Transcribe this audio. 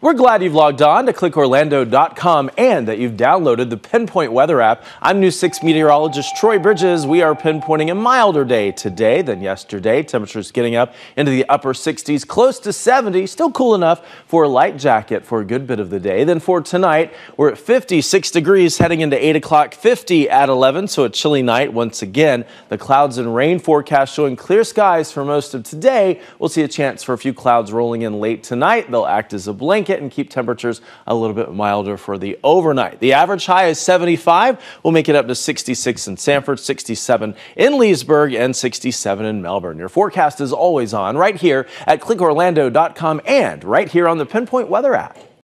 We're glad you've logged on to clickorlando.com and that you've downloaded the Pinpoint Weather app. I'm News 6 meteorologist Troy Bridges. We are pinpointing a milder day today than yesterday. Temperatures getting up into the upper 60s, close to 70, still cool enough for a light jacket for a good bit of the day. Then for tonight, we're at 56 degrees heading into 8 o'clock, 50 at 11, so a chilly night once again. The clouds and rain forecast showing clear skies for most of today. We'll see a chance for a few clouds rolling in late tonight. They'll act as a blanket blanket and keep temperatures a little bit milder for the overnight. The average high is 75. We'll make it up to 66 in Sanford, 67 in Leesburg, and 67 in Melbourne. Your forecast is always on right here at clickorlando.com and right here on the Pinpoint Weather app.